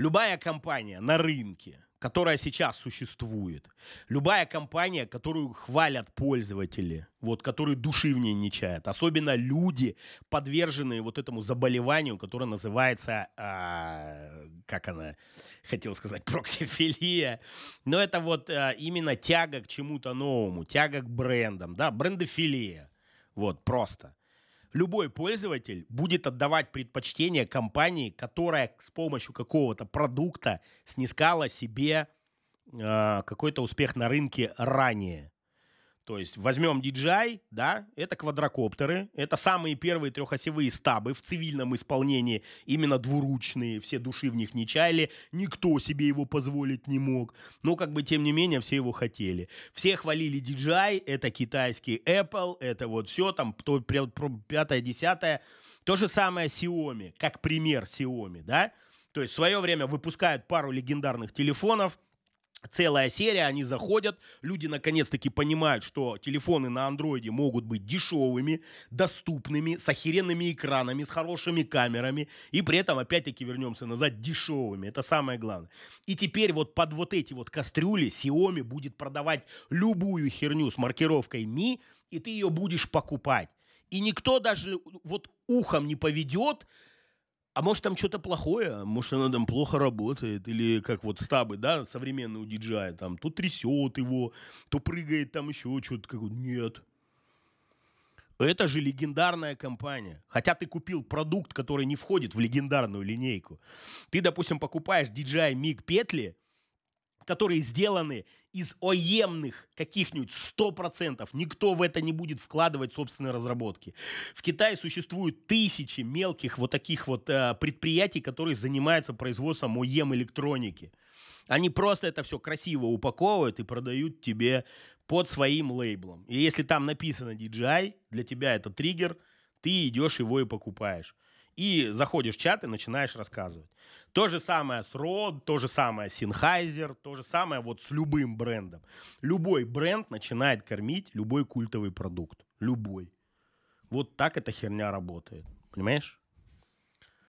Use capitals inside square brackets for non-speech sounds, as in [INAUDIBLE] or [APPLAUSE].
Любая компания на рынке, которая сейчас существует, любая компания, которую хвалят пользователи, вот, которые души в ней не чают, особенно люди, подверженные вот этому заболеванию, которое называется, а, как она, хотел сказать, [LAUGHS] проксифилия, но это вот а, именно тяга к чему-то новому, тяга к брендам, да, брендофилия, вот, просто любой пользователь будет отдавать предпочтение компании, которая с помощью какого-то продукта снискала себе э, какой-то успех на рынке ранее. То есть возьмем DJI, да, это квадрокоптеры, это самые первые трехосевые стабы в цивильном исполнении, именно двуручные, все души в них не чаяли, никто себе его позволить не мог, но как бы тем не менее все его хотели. Все хвалили DJI, это китайский Apple, это вот все, там то, пятое, десятое. То же самое Xiaomi, как пример Xiaomi, да, то есть в свое время выпускают пару легендарных телефонов – целая серия, они заходят, люди наконец-таки понимают, что телефоны на андроиде могут быть дешевыми, доступными, с охеренными экранами, с хорошими камерами, и при этом, опять-таки, вернемся назад, дешевыми, это самое главное. И теперь вот под вот эти вот кастрюли Xiaomi будет продавать любую херню с маркировкой Mi, и ты ее будешь покупать. И никто даже вот ухом не поведет, а может, там что-то плохое? Может, она там плохо работает? Или как вот стабы, да, современные у диджая, там, то трясет его, то прыгает там еще что-то. Как... Нет. Это же легендарная компания. Хотя ты купил продукт, который не входит в легендарную линейку. Ты, допустим, покупаешь DJI MiG петли, которые сделаны из оемных каких-нибудь 100%. Никто в это не будет вкладывать собственные разработки. В Китае существуют тысячи мелких вот таких вот э, предприятий, которые занимаются производством оем электроники. Они просто это все красиво упаковывают и продают тебе под своим лейблом. И если там написано DJI, для тебя это триггер, ты идешь его и покупаешь. И заходишь в чат и начинаешь рассказывать. То же самое с Род, то же самое с Sennheiser, то же самое вот с любым брендом. Любой бренд начинает кормить любой культовый продукт. Любой. Вот так эта херня работает. Понимаешь?